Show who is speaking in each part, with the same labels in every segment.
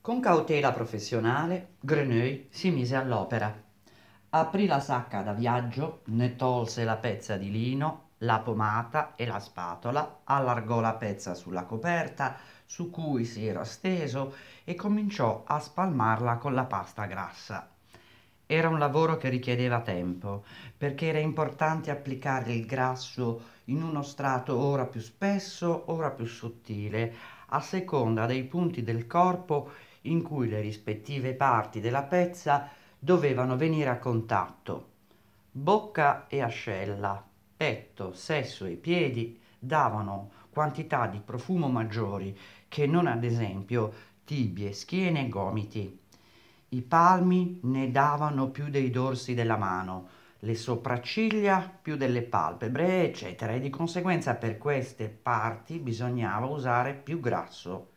Speaker 1: Con cautela professionale, Greneuil si mise all'opera. Aprì la sacca da viaggio, ne tolse la pezza di lino, la pomata e la spatola, allargò la pezza sulla coperta su cui si era steso e cominciò a spalmarla con la pasta grassa. Era un lavoro che richiedeva tempo, perché era importante applicare il grasso in uno strato ora più spesso, ora più sottile, a seconda dei punti del corpo in cui le rispettive parti della pezza dovevano venire a contatto. Bocca e ascella, petto, sesso e piedi davano quantità di profumo maggiori che non ad esempio tibie, schiene e gomiti. I palmi ne davano più dei dorsi della mano, le sopracciglia più delle palpebre, eccetera, e di conseguenza per queste parti bisognava usare più grasso.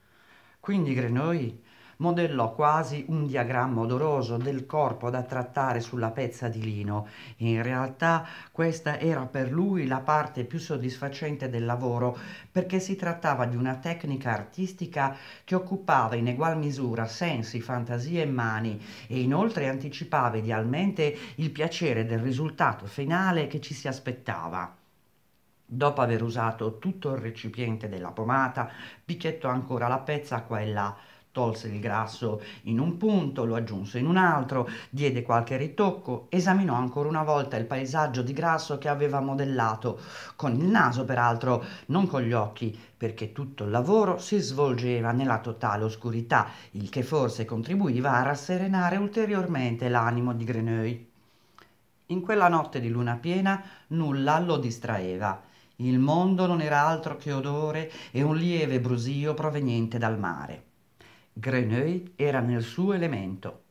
Speaker 1: Quindi Grenoi modellò quasi un diagramma odoroso del corpo da trattare sulla pezza di lino. In realtà questa era per lui la parte più soddisfacente del lavoro perché si trattava di una tecnica artistica che occupava in egual misura sensi, fantasie e mani e inoltre anticipava idealmente il piacere del risultato finale che ci si aspettava. Dopo aver usato tutto il recipiente della pomata, picchiettò ancora la pezza qua e là, Tolse il grasso in un punto, lo aggiunse in un altro, diede qualche ritocco, esaminò ancora una volta il paesaggio di grasso che aveva modellato, con il naso peraltro, non con gli occhi, perché tutto il lavoro si svolgeva nella totale oscurità, il che forse contribuiva a rasserenare ulteriormente l'animo di Greneuil. In quella notte di luna piena nulla lo distraeva. Il mondo non era altro che odore e un lieve brusio proveniente dal mare. Greneuil era nel suo elemento.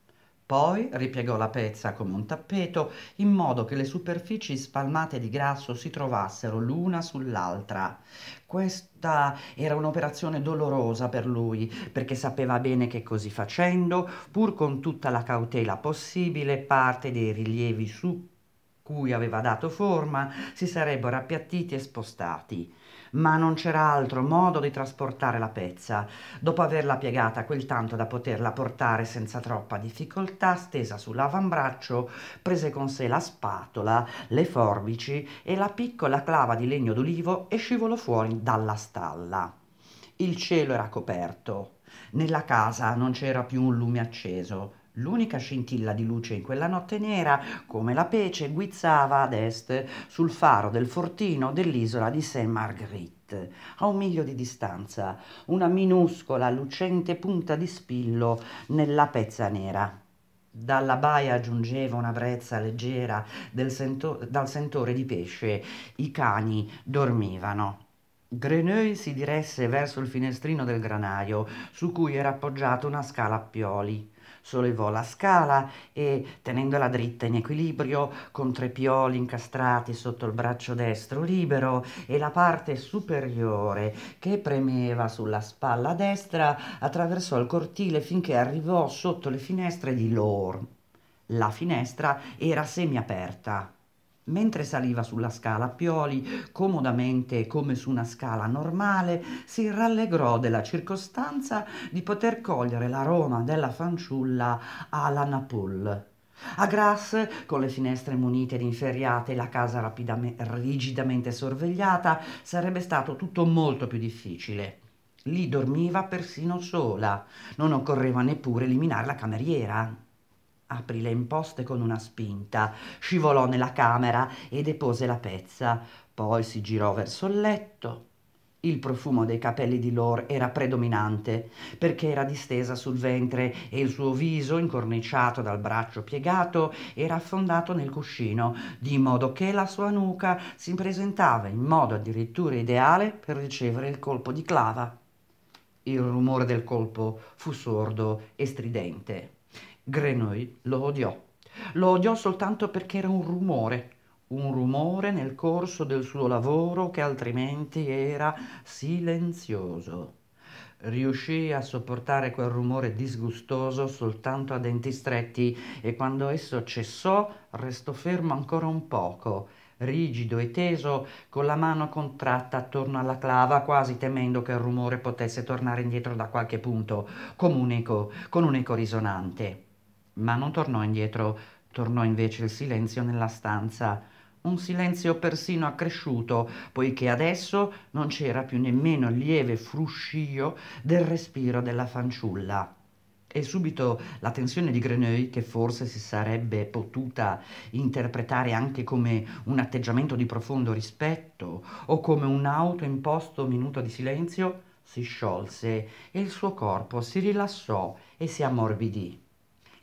Speaker 1: Poi ripiegò la pezza come un tappeto in modo che le superfici spalmate di grasso si trovassero l'una sull'altra. Questa era un'operazione dolorosa per lui, perché sapeva bene che così facendo, pur con tutta la cautela possibile, parte dei rilievi su cui aveva dato forma si sarebbero appiattiti e spostati. Ma non c'era altro modo di trasportare la pezza, dopo averla piegata quel tanto da poterla portare senza troppa difficoltà, stesa sull'avambraccio, prese con sé la spatola, le forbici e la piccola clava di legno d'olivo e scivolò fuori dalla stalla. Il cielo era coperto. Nella casa non c'era più un lume acceso. L'unica scintilla di luce in quella notte nera, come la pece, guizzava ad est sul faro del fortino dell'isola di Saint-Marguerite, a un miglio di distanza, una minuscola lucente punta di spillo nella pezza nera. Dalla baia giungeva una brezza leggera sento- dal sentore di pesce. I cani dormivano. Greneuil si diresse verso il finestrino del granaio, su cui era appoggiata una scala a pioli sollevò la scala e, tenendola dritta in equilibrio, con tre pioli incastrati sotto il braccio destro libero e la parte superiore che premeva sulla spalla destra, attraversò il cortile finché arrivò sotto le finestre di Lorne. La finestra era semiaperta. Mentre saliva sulla scala, Pioli, comodamente come su una scala normale, si rallegrò della circostanza di poter cogliere l'aroma della fanciulla alla Napole. A Grasse, con le finestre munite ed inferriate e la casa rapidam- rigidamente sorvegliata, sarebbe stato tutto molto più difficile. Lì dormiva persino sola, non occorreva neppure eliminare la cameriera aprì le imposte con una spinta, scivolò nella camera e depose la pezza. Poi si girò verso il letto. Il profumo dei capelli di Lor era predominante, perché era distesa sul ventre e il suo viso, incorniciato dal braccio piegato, era affondato nel cuscino, di modo che la sua nuca si presentava in modo addirittura ideale per ricevere il colpo di clava. Il rumore del colpo fu sordo e stridente. Grenouille lo odiò. Lo odiò soltanto perché era un rumore, un rumore nel corso del suo lavoro che altrimenti era silenzioso. Riuscì a sopportare quel rumore disgustoso soltanto a denti stretti e quando esso cessò restò fermo ancora un poco, rigido e teso, con la mano contratta attorno alla clava, quasi temendo che il rumore potesse tornare indietro da qualche punto, come un eco, con un eco risonante ma non tornò indietro, tornò invece il silenzio nella stanza, un silenzio persino accresciuto, poiché adesso non c'era più nemmeno il lieve fruscio del respiro della fanciulla. E subito la tensione di Greneuil, che forse si sarebbe potuta interpretare anche come un atteggiamento di profondo rispetto o come un autoimposto minuto di silenzio, si sciolse e il suo corpo si rilassò e si ammorbidì.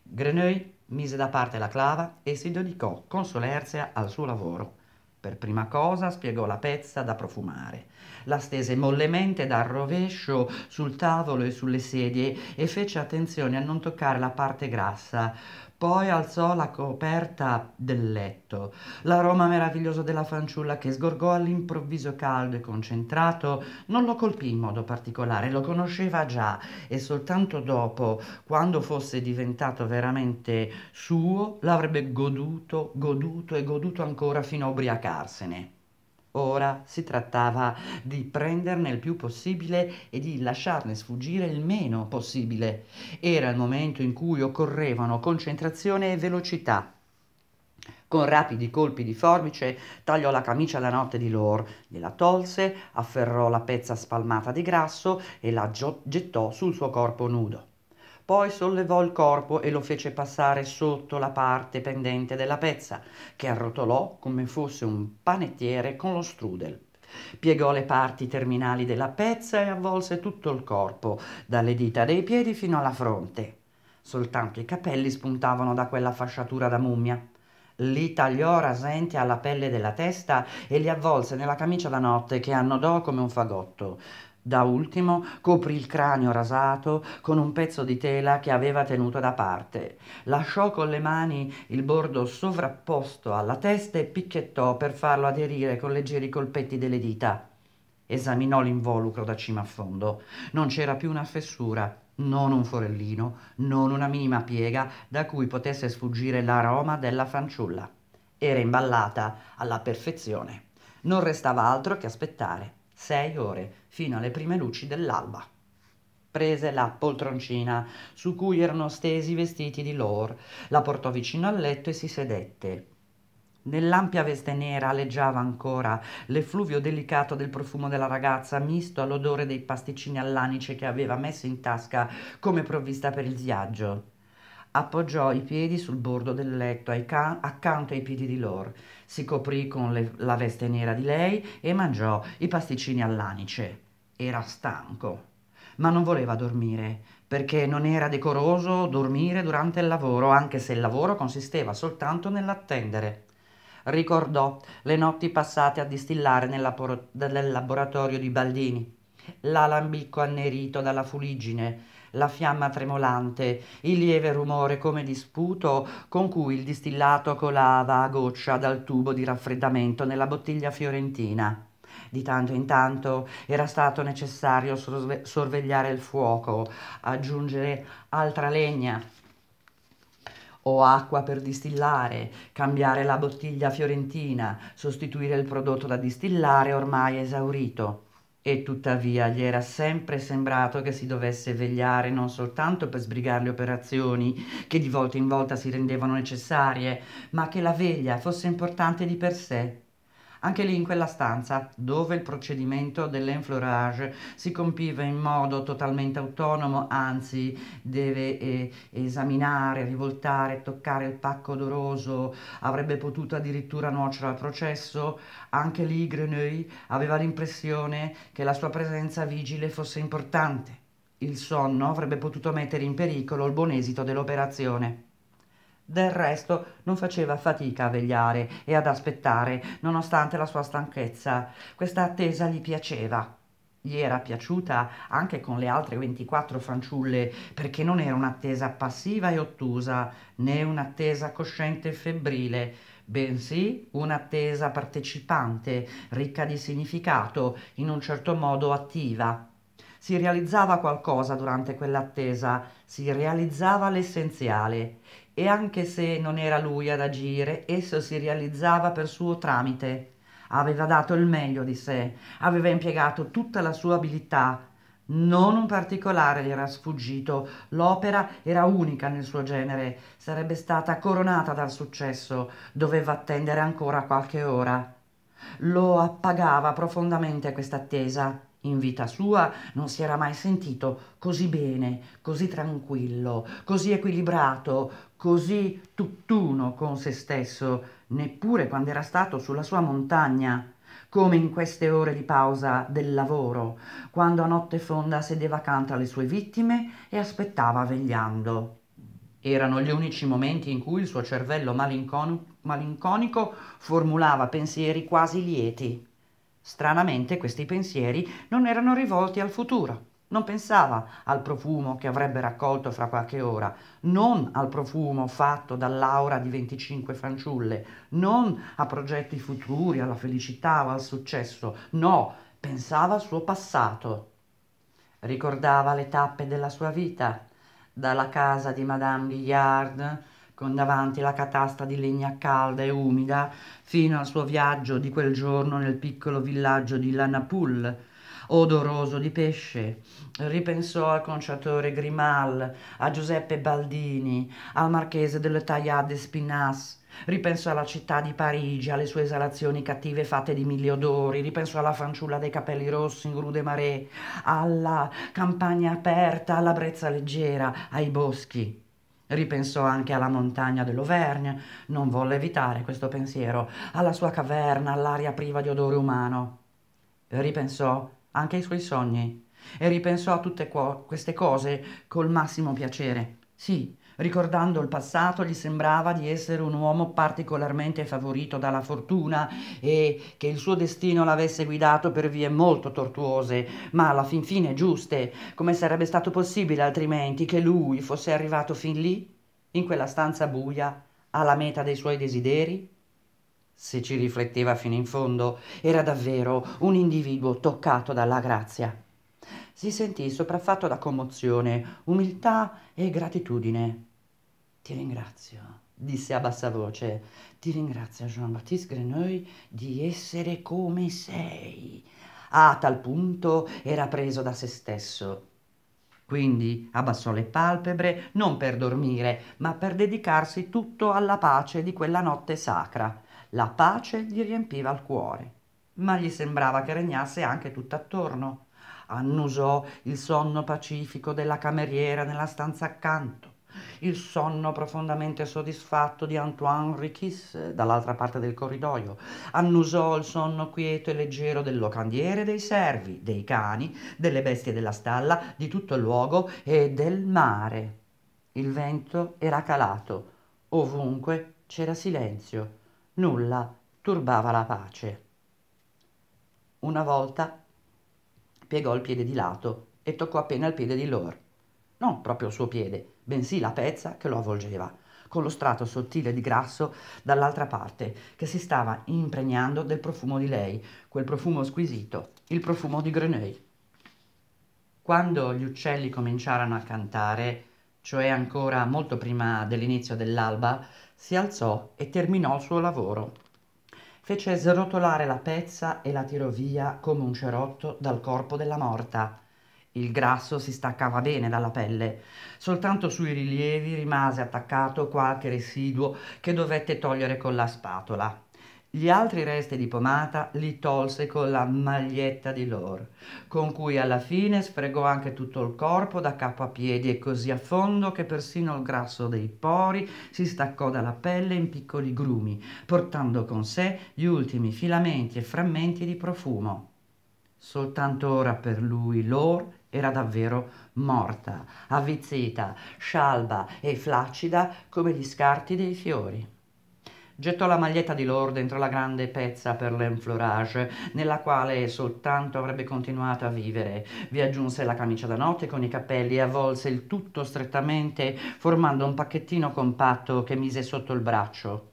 Speaker 1: Greneuil mise da parte la clava e si dedicò con solerzia al suo lavoro. Per prima cosa spiegò la pezza da profumare, la stese mollemente dal rovescio sul tavolo e sulle sedie e fece attenzione a non toccare la parte grassa poi alzò la coperta del letto. L'aroma meraviglioso della fanciulla che sgorgò all'improvviso caldo e concentrato non lo colpì in modo particolare, lo conosceva già e soltanto dopo, quando fosse diventato veramente suo, l'avrebbe goduto, goduto e goduto ancora fino a ubriacarsene. Ora si trattava di prenderne il più possibile e di lasciarne sfuggire il meno possibile. Era il momento in cui occorrevano concentrazione e velocità. Con rapidi colpi di forbice tagliò la camicia alla notte di Lor, gliela tolse, afferrò la pezza spalmata di grasso e la gettò sul suo corpo nudo. Poi sollevò il corpo e lo fece passare sotto la parte pendente della pezza, che arrotolò come fosse un panettiere con lo strudel. Piegò le parti terminali della pezza e avvolse tutto il corpo, dalle dita dei piedi fino alla fronte. Soltanto i capelli spuntavano da quella fasciatura da mummia. Li tagliò rasente alla pelle della testa e li avvolse nella camicia da notte che annodò come un fagotto. Da ultimo coprì il cranio rasato con un pezzo di tela che aveva tenuto da parte, lasciò con le mani il bordo sovrapposto alla testa e picchiettò per farlo aderire con leggeri colpetti delle dita. Esaminò l'involucro da cima a fondo. Non c'era più una fessura, non un forellino, non una minima piega da cui potesse sfuggire l'aroma della fanciulla. Era imballata alla perfezione. Non restava altro che aspettare sei ore, fino alle prime luci dell'alba. Prese la poltroncina su cui erano stesi i vestiti di Lor, la portò vicino al letto e si sedette. Nell'ampia veste nera aleggiava ancora l'effluvio delicato del profumo della ragazza, misto all'odore dei pasticcini all'anice che aveva messo in tasca come provvista per il viaggio. Appoggiò i piedi sul bordo del letto accanto ai piedi di Lor, si coprì con le, la veste nera di lei e mangiò i pasticcini all'anice. Era stanco, ma non voleva dormire, perché non era decoroso dormire durante il lavoro, anche se il lavoro consisteva soltanto nell'attendere. Ricordò le notti passate a distillare nel, lapor- nel laboratorio di Baldini, l'alambicco annerito dalla fuligine, la fiamma tremolante, il lieve rumore come di sputo con cui il distillato colava a goccia dal tubo di raffreddamento nella bottiglia fiorentina di tanto in tanto era stato necessario sorve sorvegliare il fuoco, aggiungere altra legna o acqua per distillare, cambiare la bottiglia fiorentina, sostituire il prodotto da distillare ormai esaurito. E tuttavia gli era sempre sembrato che si dovesse vegliare non soltanto per sbrigare le operazioni che di volta in volta si rendevano necessarie, ma che la veglia fosse importante di per sé anche lì in quella stanza, dove il procedimento dell'enflorage si compiva in modo totalmente autonomo, anzi deve eh, esaminare, rivoltare, toccare il pacco odoroso, avrebbe potuto addirittura nuocere al processo, anche lì Greneuil aveva l'impressione che la sua presenza vigile fosse importante. Il sonno avrebbe potuto mettere in pericolo il buon esito dell'operazione. Del resto non faceva fatica a vegliare e ad aspettare, nonostante la sua stanchezza. Questa attesa gli piaceva. Gli era piaciuta anche con le altre 24 fanciulle, perché non era un'attesa passiva e ottusa, né un'attesa cosciente e febbrile, bensì un'attesa partecipante, ricca di significato, in un certo modo attiva. Si realizzava qualcosa durante quell'attesa, si realizzava l'essenziale e anche se non era lui ad agire, esso si realizzava per suo tramite. Aveva dato il meglio di sé, aveva impiegato tutta la sua abilità. Non un particolare gli era sfuggito, l'opera era unica nel suo genere, sarebbe stata coronata dal successo, doveva attendere ancora qualche ora. Lo appagava profondamente questa attesa. In vita sua non si era mai sentito così bene, così tranquillo, così equilibrato, così tutt'uno con se stesso, neppure quando era stato sulla sua montagna come in queste ore di pausa del lavoro, quando a notte fonda sedeva accanto alle sue vittime e aspettava vegliando. Erano gli unici momenti in cui il suo cervello malinconico formulava pensieri quasi lieti. Stranamente questi pensieri non erano rivolti al futuro. Non pensava al profumo che avrebbe raccolto fra qualche ora, non al profumo fatto dall'aura di 25 fanciulle, non a progetti futuri, alla felicità o al successo, no, pensava al suo passato. Ricordava le tappe della sua vita, dalla casa di Madame Guillard con davanti la catasta di legna calda e umida, fino al suo viaggio di quel giorno nel piccolo villaggio di Lanapul, odoroso di pesce. Ripensò al conciatore Grimal, a Giuseppe Baldini, al marchese delle Taillade Spinas, Ripensò alla città di Parigi, alle sue esalazioni cattive fatte di mille odori, ripensò alla fanciulla dei capelli rossi in grude maree, alla campagna aperta, alla brezza leggera, ai boschi. Ripensò anche alla montagna dell'Auvergne, non volle evitare questo pensiero, alla sua caverna, all'aria priva di odore umano. Ripensò anche ai suoi sogni e ripensò a tutte queste cose col massimo piacere. Sì, Ricordando il passato gli sembrava di essere un uomo particolarmente favorito dalla fortuna e che il suo destino l'avesse guidato per vie molto tortuose, ma alla fin fine giuste, come sarebbe stato possibile altrimenti che lui fosse arrivato fin lì, in quella stanza buia, alla meta dei suoi desideri? Se ci rifletteva fino in fondo, era davvero un individuo toccato dalla grazia si sentì sopraffatto da commozione, umiltà e gratitudine. Ti ringrazio, disse a bassa voce. Ti ringrazio, Jean-Baptiste Grenouille, di essere come sei. A tal punto era preso da se stesso. Quindi abbassò le palpebre non per dormire, ma per dedicarsi tutto alla pace di quella notte sacra. La pace gli riempiva il cuore, ma gli sembrava che regnasse anche tutt'attorno. Annusò il sonno pacifico della cameriera nella stanza accanto, il sonno profondamente soddisfatto di Antoine Richis dall'altra parte del corridoio, annusò il sonno quieto e leggero del locandiere, dei servi, dei cani, delle bestie della stalla, di tutto il luogo e del mare. Il vento era calato, ovunque c'era silenzio, nulla turbava la pace. Una volta piegò il piede di lato e toccò appena il piede di Lor. Non proprio il suo piede, bensì la pezza che lo avvolgeva, con lo strato sottile di grasso dall'altra parte, che si stava impregnando del profumo di lei, quel profumo squisito, il profumo di Greneuil. Quando gli uccelli cominciarono a cantare, cioè ancora molto prima dell'inizio dell'alba, si alzò e terminò il suo lavoro. Fece srotolare la pezza e la tirò via come un cerotto dal corpo della morta il grasso si staccava bene dalla pelle, soltanto sui rilievi rimase attaccato qualche residuo che dovette togliere con la spatola. Gli altri resti di pomata li tolse con la maglietta di lor, con cui alla fine sfregò anche tutto il corpo da capo a piedi e così a fondo che persino il grasso dei pori si staccò dalla pelle in piccoli grumi, portando con sé gli ultimi filamenti e frammenti di profumo. Soltanto ora per lui lor era davvero morta, avvizzita, scialba e flaccida come gli scarti dei fiori. Gettò la maglietta di loro dentro la grande pezza per l'enflorage, nella quale soltanto avrebbe continuato a vivere. Vi aggiunse la camicia da notte con i capelli e avvolse il tutto strettamente, formando un pacchettino compatto che mise sotto il braccio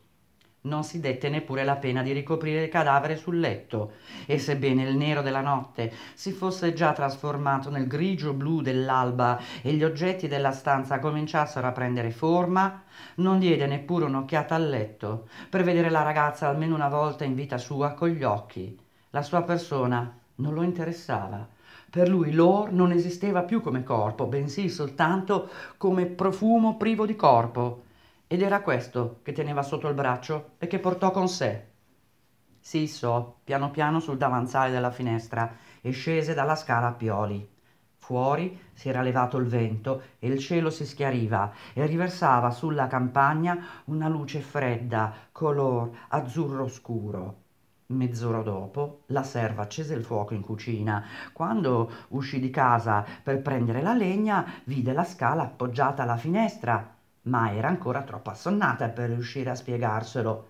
Speaker 1: non si dette neppure la pena di ricoprire il cadavere sul letto, e sebbene il nero della notte si fosse già trasformato nel grigio blu dell'alba e gli oggetti della stanza cominciassero a prendere forma, non diede neppure un'occhiata al letto, per vedere la ragazza almeno una volta in vita sua con gli occhi. La sua persona non lo interessava. Per lui l'or non esisteva più come corpo, bensì soltanto come profumo privo di corpo ed era questo che teneva sotto il braccio e che portò con sé. Si issò piano piano sul davanzale della finestra e scese dalla scala a pioli. Fuori si era levato il vento e il cielo si schiariva e riversava sulla campagna una luce fredda, color azzurro scuro. Mezz'ora dopo la serva accese il fuoco in cucina. Quando uscì di casa per prendere la legna, vide la scala appoggiata alla finestra ma era ancora troppo assonnata per riuscire a spiegarselo.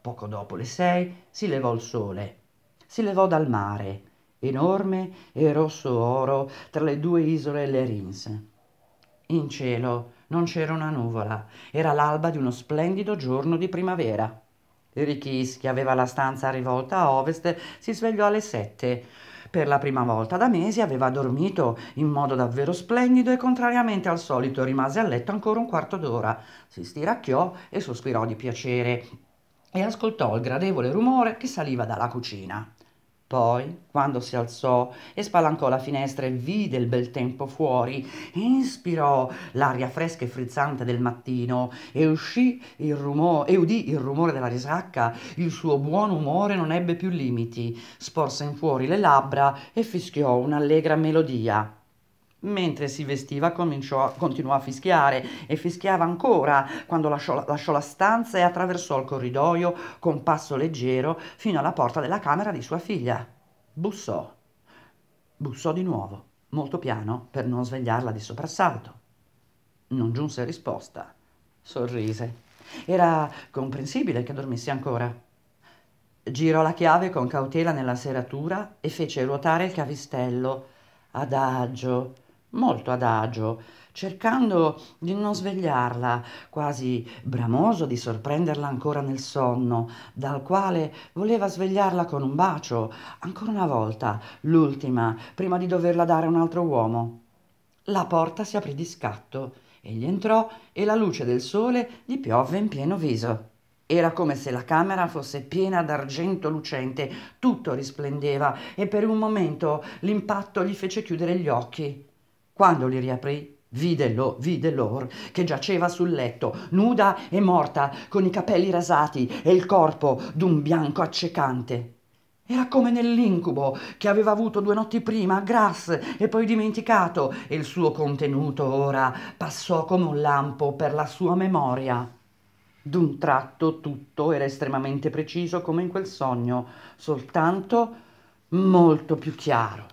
Speaker 1: Poco dopo le sei si levò il sole. Si levò dal mare, enorme e rosso oro tra le due isole Lerins. In cielo non c'era una nuvola, era l'alba di uno splendido giorno di primavera. Richis, che aveva la stanza rivolta a ovest, si svegliò alle sette. Per la prima volta da mesi aveva dormito in modo davvero splendido e contrariamente al solito rimase a letto ancora un quarto d'ora. Si stiracchiò e sospirò di piacere e ascoltò il gradevole rumore che saliva dalla cucina. Poi, quando si alzò e spalancò la finestra e vide il bel tempo fuori, inspirò l'aria fresca e frizzante del mattino e uscì il rumore e udì il rumore della risacca, il suo buon umore non ebbe più limiti, sporse in fuori le labbra e fischiò un'allegra melodia. Mentre si vestiva cominciò, continuò a fischiare e fischiava ancora quando lasciò, lasciò, la stanza e attraversò il corridoio con passo leggero fino alla porta della camera di sua figlia. Bussò. Bussò di nuovo, molto piano, per non svegliarla di soprassalto. Non giunse risposta. Sorrise. Era comprensibile che dormisse ancora. Girò la chiave con cautela nella serratura e fece ruotare il cavistello adagio, molto adagio, cercando di non svegliarla, quasi bramoso di sorprenderla ancora nel sonno, dal quale voleva svegliarla con un bacio, ancora una volta, l'ultima, prima di doverla dare a un altro uomo. La porta si aprì di scatto, egli entrò e la luce del sole gli piovve in pieno viso. Era come se la camera fosse piena d'argento lucente, tutto risplendeva e per un momento l'impatto gli fece chiudere gli occhi. Quando li riaprì, vide, lo, vide lor che giaceva sul letto, nuda e morta, con i capelli rasati e il corpo d'un bianco accecante. Era come nell'incubo che aveva avuto due notti prima a Grasse e poi dimenticato, e il suo contenuto ora passò come un lampo per la sua memoria. D'un tratto tutto era estremamente preciso come in quel sogno, soltanto molto più chiaro.